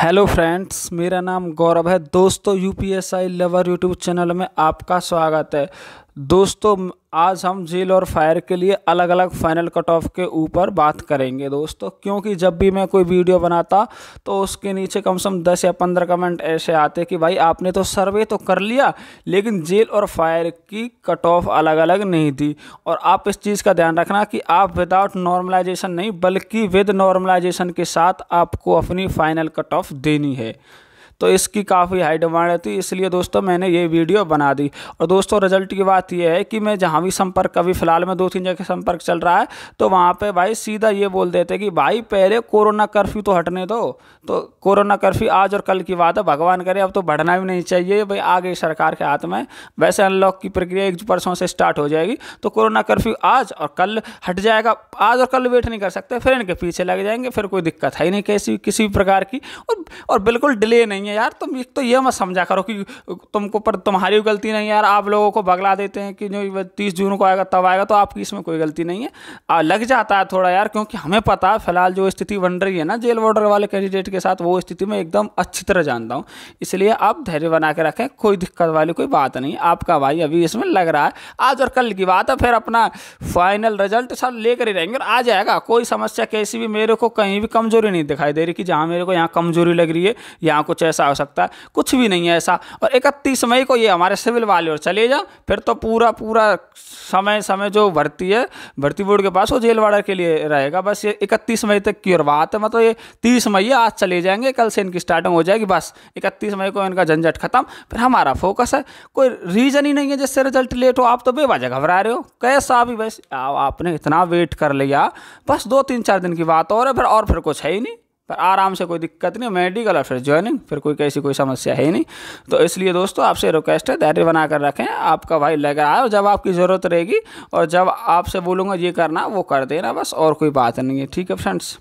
hello friends मेरा नाम गौरव है दोस्तों यूपीएसआई लवर यूट्यूब चैनल में आपका स्वागत है दोस्तों आज हम जेल और फायर के लिए अलग अलग फाइनल कट ऑफ के ऊपर बात करेंगे दोस्तों क्योंकि जब भी मैं कोई वीडियो बनाता तो उसके नीचे कम से कम दस या पंद्रह कमेंट ऐसे आते कि भाई आपने तो सर्वे तो कर लिया लेकिन जेल और फायर की कट ऑफ अलग अलग नहीं दी और आप इस चीज़ का ध्यान रखना कि आप विदाउट नॉर्मलाइजेशन नहीं बल्कि विद नॉर्मलाइजेशन के साथ आपको अपनी फाइनल कट ऑफ देनी है तो इसकी काफ़ी हाई डिमांड रहती है इसलिए दोस्तों मैंने ये वीडियो बना दी और दोस्तों रिजल्ट की बात यह है कि मैं जहाँ भी संपर्क अभी फ़िलहाल में दो तीन जगह संपर्क चल रहा है तो वहाँ पर भाई सीधा ये बोल देते कि भाई पहले कोरोना कर्फ्यू तो हटने दो तो कोरोना कर्फ्यू आज और कल की बात है भगवान करे अब तो बढ़ना भी नहीं चाहिए भाई आगे सरकार के हाथ में वैसे अनलॉक की प्रक्रिया एक परसों से स्टार्ट हो जाएगी तो कोरोना कर्फ्यू आज और कल हट जाएगा आज और कल वेट नहीं कर सकते फिर इनके पीछे लग जाएंगे फिर कोई दिक्कत है ही नहीं कैसी किसी भी प्रकार की और, और बिल्कुल डिले नहीं है है यार तुम एक तो ये मत समझा करो कि तुमको पर तुम्हारी गलती नहीं है यार आप लोगों को बगला देते हैं कि जो तीस जून को आएगा तब आएगा तो आपकी इसमें कोई गलती नहीं है आ, लग जाता है थोड़ा यार क्योंकि हमें पता है फिलहाल जो स्थिति बन रही है ना जेल बॉर्डर वाले कैंडिडेट के साथ वो स्थिति मैं एकदम अच्छी तरह जानता हूँ इसलिए आप धैर्य बना के रखें कोई दिक्कत वाली कोई बात नहीं आपका भाई अभी इसमें लग रहा है आज और कल की बात है फिर अपना फाइनल रिजल्ट सब लेकर ही रहेंगे और आ जाएगा कोई समस्या कैसी भी मेरे को कहीं भी कमजोरी नहीं दिखाई दे रही कि जहाँ मेरे को यहाँ कमजोरी लग रही है यहाँ कुछ ऐसा कैसा हो सकता है कुछ भी नहीं है ऐसा और इकतीस मई को ये हमारे सिविल वाले और चले जाओ फिर तो पूरा पूरा समय समय जो भर्ती है भर्ती बोर्ड के पास वो जेल वाड़ा के लिए रहेगा बस ये इकतीस मई तक की और बात है मतलब ये तीस मई आज चले जाएंगे कल से इनकी स्टार्टिंग हो जाएगी बस इकतीस मई को इनका झंझट खत्म फिर हमारा फोकस है कोई रीज़न ही नहीं है जिससे रिजल्ट लेट हो आप तो बेवजह घबरा रहे हो कैसा भी बस आपने इतना वेट कर लिया बस दो तीन चार दिन की बात और है फिर और फिर कुछ है ही नहीं पर आराम से कोई दिक्कत नहीं मेडिकल और फिर ज्वाइनिंग फिर कोई कैसी कोई समस्या है ही नहीं तो इसलिए दोस्तों आपसे रिक्वेस्ट है धैर्य बना कर रखें आपका भाई लेकर आए और जब आपकी ज़रूरत रहेगी और जब आपसे बोलूँगा ये करना वो कर देना बस और कोई बात नहीं है ठीक है फ्रेंड्स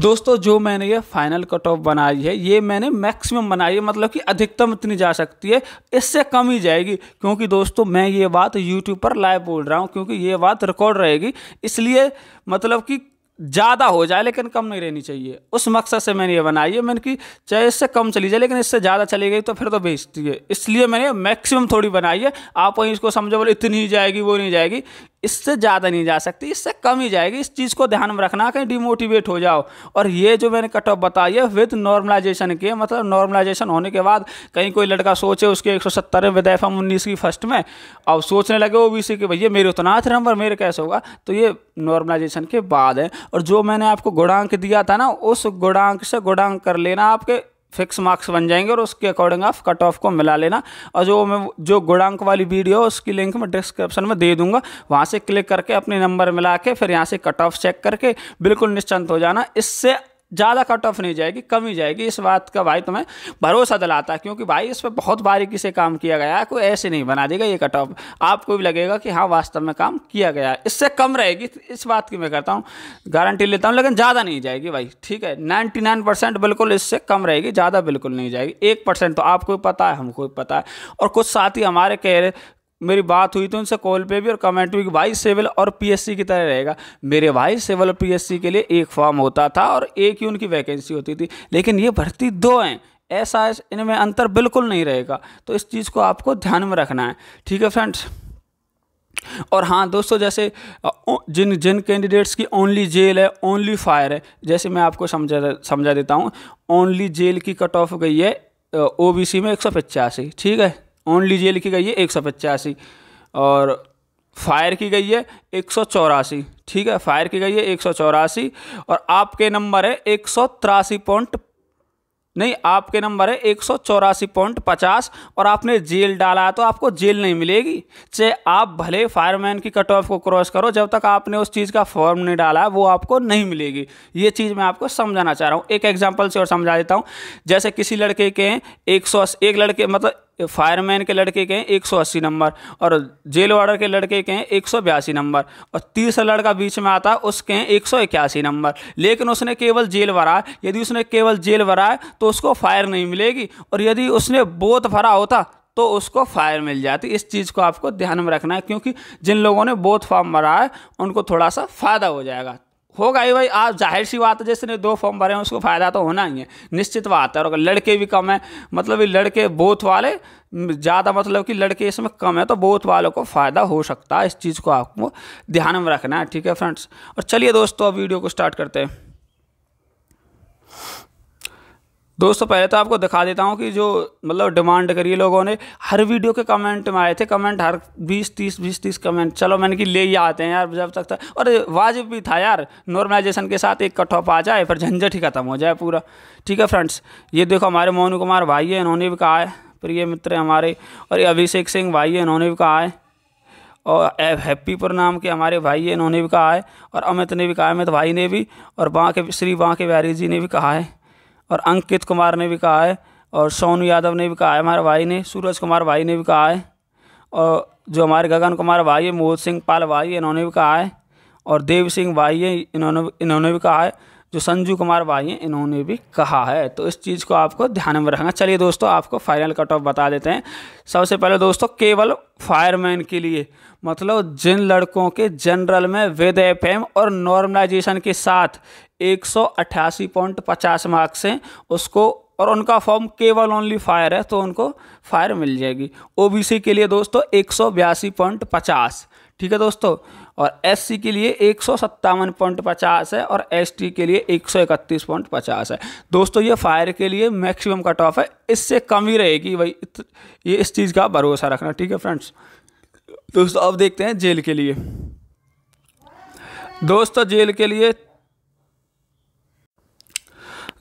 दोस्तों जो मैंने ये फाइनल कट ऑफ बनाई है ये मैंने मैक्सिमम बनाई है मतलब कि अधिकतम इतनी जा सकती है इससे कम ही जाएगी क्योंकि दोस्तों मैं ये बात यूट्यूब पर लाइव बोल रहा हूँ क्योंकि ये बात रिकॉर्ड रहेगी इसलिए मतलब कि ज़्यादा हो जाए लेकिन कम नहीं रहनी चाहिए उस मकसद से मैंने ये बनाई है मैंने कि चाहे इससे कम चली जाए लेकिन इससे ज़्यादा चली गई तो फिर तो बेचती है इसलिए मैंने मैक्सिमम थोड़ी बनाई है आप वहीं इसको समझो बोले इतनी ही जाएगी वो नहीं जाएगी इससे ज़्यादा नहीं जा सकती इससे कम ही जाएगी इस चीज़ को ध्यान में रखना कहीं डिमोटिवेट हो जाओ और ये जो मैंने कट ऑफ बताई है विद नॉर्मलाइजेशन के मतलब नॉर्मलाइजेशन होने के बाद कहीं कोई लड़का सोचे उसके एक सौ सत्तर में विदय उन्नीस की फर्स्ट में और सोचने लगे ओ बी सी के भैया मेरे उतना थे नंबर मेरे कैसे होगा तो ये नॉर्मलाइजेशन के बाद है और जो मैंने आपको गुणांक दिया था ना उस गुणांक से गुणांक कर लेना आपके फिक्स मार्क्स बन जाएंगे और उसके अकॉर्डिंग आप कट ऑफ को मिला लेना और जो मैं जो गुणांक वाली वीडियो है उसकी लिंक मैं डिस्क्रिप्शन में दे दूंगा वहाँ से क्लिक करके अपने नंबर मिला के फिर यहाँ से कट ऑफ चेक करके बिल्कुल निश्चिंत हो जाना इससे ज़्यादा कट ऑफ नहीं जाएगी कम ही जाएगी इस बात का भाई तुम्हें भरोसा दिलाता है क्योंकि भाई इस पर बहुत बारीकी से काम किया गया है कोई ऐसे नहीं बना देगा ये कट ऑफ आपको भी लगेगा कि हाँ वास्तव में काम किया गया है इससे कम रहेगी इस बात की मैं करता हूँ गारंटी लेता हूँ लेकिन ज़्यादा नहीं जाएगी भाई ठीक है नाइन्टी नाइन परसेंट बिल्कुल इससे कम रहेगी ज़्यादा बिल्कुल नहीं जाएगी एक परसेंट तो आपको भी पता है हमको भी पता है और कुछ साथी हमारे कह रहे मेरी बात हुई थी तो उनसे कॉल पे भी और कमेंट भी कि भाई सिविल और पीएससी की तरह रहेगा मेरे भाई सिविल और पीएससी के लिए एक फॉर्म होता था और एक ही उनकी वैकेंसी होती थी लेकिन ये भर्ती दो हैं ऐसा इनमें अंतर बिल्कुल नहीं रहेगा तो इस चीज़ को आपको ध्यान में रखना है ठीक है फ्रेंड्स और हाँ दोस्तों जैसे जिन जिन कैंडिडेट्स की ओनली जेल है ओनली फायर है जैसे मैं आपको समझा समझा देता हूँ ओनली जेल की कट ऑफ गई है ओबीसी में एक ठीक है ओनली लीजिए लिखी गई है एक सौ पचासी और फायर की गई है एक सौ चौरासी ठीक है फायर की गई है एक सौ चौरासी और आपके नंबर है एक सौ तिरासी पॉइंट नहीं आपके नंबर है एक सौ चौरासी पॉइंट पचास और आपने जेल डाला तो आपको जेल नहीं मिलेगी चाहे आप भले फायरमैन की कट ऑफ को क्रॉस करो जब तक आपने उस चीज़ का फॉर्म नहीं डाला वो आपको नहीं मिलेगी ये चीज़ मैं आपको समझाना चाह रहा हूँ एक एग्जाम्पल से और समझा देता हूँ जैसे किसी लड़के के एक सौ एक लड़के मतलब फायरमैन के लड़के के हैं एक सौ अस्सी नंबर और जेल वार्डर के लड़के के हैं एक सौ बयासी नंबर और तीसरा लड़का बीच में आता है उसके हैं एक सौ इक्यासी नंबर लेकिन उसने केवल जेल भरा यदि उसने केवल जेल भरा है तो उसको फायर नहीं मिलेगी और यदि उसने बोध भरा होता तो उसको फायर मिल जाती इस चीज़ को आपको ध्यान में रखना है क्योंकि जिन लोगों ने बोथ फॉर्म भरा है उनको थोड़ा सा फ़ायदा हो जाएगा होगा ही भाई आप जाहिर सी बात है जिसने दो फॉर्म भरे हैं उसको फ़ायदा तो होना ही है निश्चित बात है और अगर लड़के भी कम है मतलब ये लड़के बोथ वाले ज़्यादा मतलब कि लड़के इसमें कम है तो बोथ वालों को फ़ायदा हो सकता है इस चीज़ को आपको ध्यान में रखना है ठीक है फ्रेंड्स और चलिए दोस्तों अब वीडियो को स्टार्ट करते हैं दोस्तों पहले तो आपको दिखा देता हूँ कि जो मतलब डिमांड करी लोगों ने हर वीडियो के कमेंट में आए थे कमेंट हर 20 30 20 30 कमेंट चलो मैंने कि ले ही आते हैं यार जब तक था और वाजिब भी था यार नॉर्मलाइजेशन के साथ एक कट ऑफ आ जाए फिर झंझट ही खत्म हो जाए पूरा ठीक है फ्रेंड्स ये देखो हमारे मोनू कुमार भाई है इन्होंने भी कहा है प्रिय मित्र हमारे और अभिषेक सिंह भाई है इन्होंने भी कहा है और हैप्पी पर नाम के हमारे भाई है इन्होंने भी कहा है और अमित ने भी कहा है अमित भाई ने भी और बाँ के श्री बाँ के बैरी जी ने भी कहा है और अंकित कुमार ने भी कहा है और सोनू यादव ने भी कहा है हमारे भाई ने सूरज कुमार भाई ने भी कहा है और जो हमारे गगन कुमार भाई है मोहित सिंह पाल भाई इन्होंने भी कहा है और देव सिंह भाई है इन्होंने इन्होंने भी कहा है जो संजू कुमार भाई हैं इन्होंने भी कहा है तो इस चीज़ को आपको ध्यान में रखना चलिए दोस्तों आपको फाइनल कट ऑफ बता देते हैं सबसे पहले दोस्तों केवल फायरमैन के लिए मतलब जिन लड़कों के जनरल में विद एफ और नॉर्मलाइजेशन के साथ एक पॉइंट पचास मार्क्स हैं उसको और उनका फॉर्म केवल ओनली फायर है तो उनको फायर मिल जाएगी ओबीसी के लिए दोस्तों एक पॉइंट पचास ठीक है दोस्तों और एससी के लिए एक है और एसटी के लिए एक है दोस्तों ये फायर के लिए मैक्सिमम कट ऑफ है इससे कम ही रहेगी भाई ये इस चीज़ का भरोसा रखना ठीक है फ्रेंड्स दोस्तों अब देखते हैं जेल के लिए दोस्तों जेल के लिए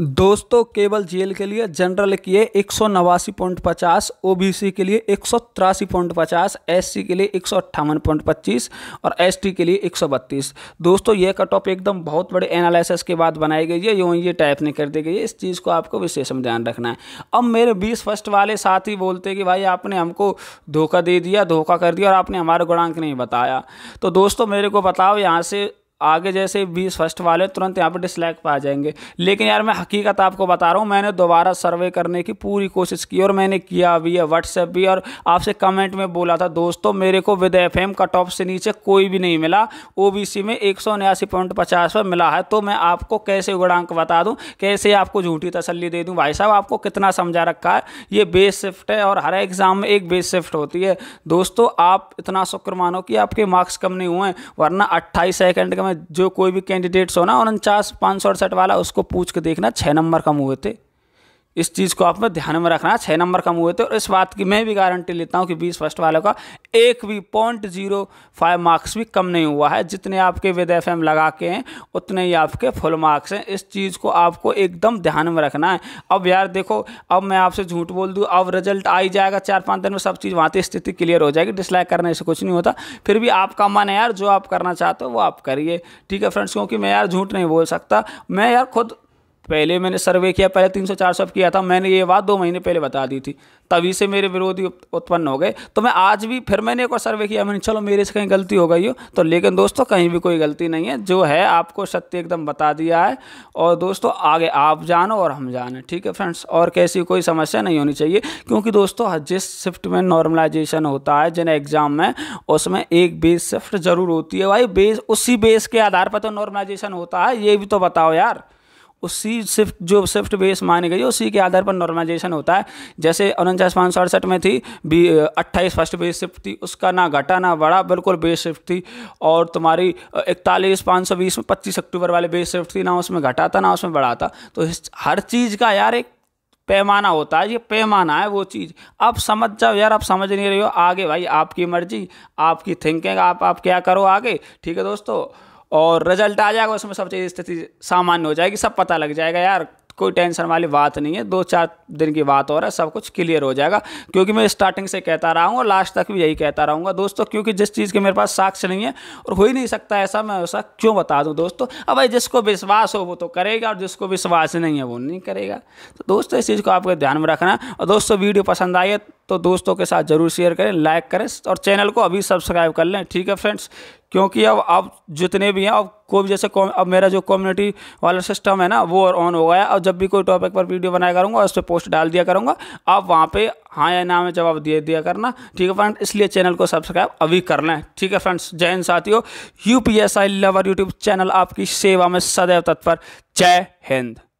दोस्तों केवल जेल के लिए जनरल किए एक सौ नवासी पॉइंट पचास ओ के लिए एक सौ तिरासी पॉइंट पचास एस के लिए एक सौ अट्ठावन पॉइंट पच्चीस और एस के लिए एक सौ बत्तीस दोस्तों ये कट ऑफ एकदम बहुत बड़े एनालिसिस के बाद बनाई गई है यूँ ये टाइप नहीं कर दी गई है इस चीज़ को आपको विशेष में ध्यान रखना है अब मेरे बीस फर्स्ट वाले साथ ही बोलते कि भाई आपने हमको धोखा दे दिया धोखा कर दिया और आपने हमारा गुणांक नहीं बताया तो दोस्तों मेरे को बताओ यहाँ से आगे जैसे बीस फर्स्ट वाले तुरंत यहाँ पर डिसलाइक पा जाएंगे लेकिन यार मैं हकीकत आपको बता रहा हूँ मैंने दोबारा सर्वे करने की पूरी कोशिश की और मैंने किया भी है व्हाट्सएप भी और आपसे कमेंट में बोला था दोस्तों मेरे को with F M cut off से नीचे कोई भी नहीं मिला ओ बी सी में एक सौ उन्यासी पॉइंट पचास पर मिला है तो मैं आपको कैसे गुणांक बता दूँ कैसे आपको झूठी तसली दे दूँ भाई साहब आपको कितना समझा रखा है ये बेस शिफ्ट है और हर एग्ज़ाम में एक बेस शिफ्ट होती है दोस्तों आप इतना शुक्र मानो कि आपके मार्क्स कम नहीं हुए वरना अट्ठाईस सेकेंड का मैं जो कोई भी कैंडिडेट्स हो ना उनचास पाँच सौ अड़सठ वाला उसको पूछ के देखना छः नंबर कम हुए थे इस चीज़ को आपने ध्यान में रखना है छः नंबर कम हुए थे और इस बात की मैं भी गारंटी लेता हूँ कि बीस फर्स्ट वालों का एक भी पॉइंट जीरो फाइव मार्क्स भी कम नहीं हुआ है जितने आपके विद एफ लगा के हैं उतने ही आपके फुल मार्क्स हैं इस चीज़ को आपको एकदम ध्यान में रखना है अब यार देखो अब मैं आपसे झूठ बोल दूँ अब रिजल्ट आ ही जाएगा चार पाँच दिन में सब चीज़ वहाँ की स्थिति क्लियर हो जाएगी डिसलाइक करने से कुछ नहीं होता फिर भी आपका मन है यार जो आप करना चाहते हो वो आप करिए ठीक है फ्रेंड्स क्योंकि मैं यार झूठ नहीं बोल सकता मैं यार खुद पहले मैंने सर्वे किया पहले तीन सौ चार सौ किया था मैंने ये बात दो महीने पहले बता दी थी तभी से मेरे विरोधी उत्पन्न हो गए तो मैं आज भी फिर मैंने एक और सर्वे किया मैंने चलो मेरे से कहीं गलती हो गई हो तो लेकिन दोस्तों कहीं भी कोई गलती नहीं है जो है आपको सत्य एकदम बता दिया है और दोस्तों आगे आप जानो और हम जाने ठीक है फ्रेंड्स और कैसी कोई समस्या नहीं होनी चाहिए क्योंकि दोस्तों जिस शिफ्ट में नॉर्मलाइजेशन होता है जिन एग्ज़ाम में उसमें एक बेस शिफ्ट ज़रूर होती है भाई बेस उसी बेस के आधार पर तो नॉर्मलाइजेशन होता है ये भी तो बताओ यार उसी शिफ्ट जो शिफ्ट बेस मानी गई है उसी के आधार पर नॉर्मलाइजेशन होता है जैसे उनचास पाँच सौ अड़सठ में थी बी अट्ठाईस फर्स्ट बेस शिफ्ट थी उसका ना घटा ना बढ़ा बिल्कुल बेस शिफ्ट थी और तुम्हारी इकतालीस पाँच सौ बीस में पच्चीस अक्टूबर वाले बेस शिफ्ट थी ना उसमें घटा था ना उसमें बढ़ा था तो हर चीज़ का यार एक पैमाना होता है ये पैमाना है वो चीज़ अब समझ जाओ यार आप समझ नहीं रहे हो आगे भाई आपकी मर्जी आपकी थिंकिंग आप आप क्या करो आगे ठीक है दोस्तों और रिजल्ट आ जाएगा उसमें सब चीज़ स्थिति सामान्य हो जाएगी सब पता लग जाएगा यार कोई टेंशन वाली बात नहीं है दो चार दिन की बात हो रहा है सब कुछ क्लियर हो जाएगा क्योंकि मैं स्टार्टिंग से कहता रहा हूँ और लास्ट तक भी यही कहता रहूँगा दोस्तों क्योंकि जिस चीज़ के मेरे पास साक्ष्य नहीं है और हो ही नहीं सकता ऐसा मैं ऐसा क्यों बता दूँ दोस्तों अब भाई जिसको विश्वास हो वो तो करेगा और जिसको विश्वास नहीं है वो नहीं करेगा तो दोस्तों इस चीज़ को आपको ध्यान में रखना और दोस्तों वीडियो पसंद आई है तो दोस्तों के साथ ज़रूर शेयर करें लाइक करें और चैनल को अभी सब्सक्राइब कर लें ठीक है फ्रेंड्स क्योंकि अब आप जितने भी हैं अब कोई भी जैसे अब मेरा जो कम्युनिटी वाला सिस्टम है ना वो और ऑन हो गया अब जब भी कोई टॉपिक पर वीडियो बनाया करूँगा उस पर पोस्ट डाल दिया करूँगा आप वहाँ पर हाँ या ना में जवाब दे दिया करना ठीक है फ्रेंड इसलिए चैनल को सब्सक्राइब अभी कर लें ठीक है फ्रेंड्स जय हिंद साथियों U P S I lover YouTube channel आपकी सेवा में सदैव तत्पर जय हिंद